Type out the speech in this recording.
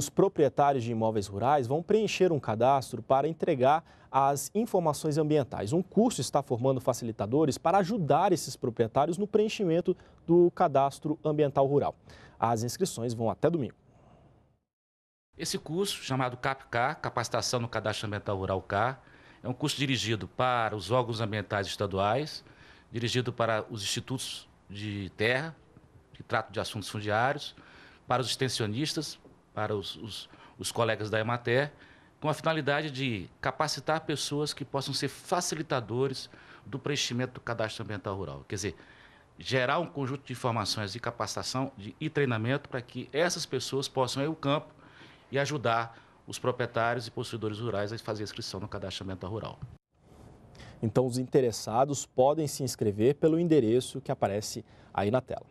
os proprietários de imóveis rurais vão preencher um cadastro para entregar as informações ambientais. Um curso está formando facilitadores para ajudar esses proprietários no preenchimento do cadastro ambiental rural. As inscrições vão até domingo. Esse curso, chamado CAPK, Capacitação no Cadastro Ambiental Rural K, é um curso dirigido para os órgãos ambientais estaduais, dirigido para os institutos de terra, que tratam de assuntos fundiários, para os extensionistas, para os, os, os colegas da Emater, com a finalidade de capacitar pessoas que possam ser facilitadores do preenchimento do cadastro ambiental rural. Quer dizer, gerar um conjunto de informações de capacitação de, e treinamento para que essas pessoas possam ir ao campo e ajudar os proprietários e possuidores rurais a fazer a inscrição no cadastro ambiental rural. Então, os interessados podem se inscrever pelo endereço que aparece aí na tela.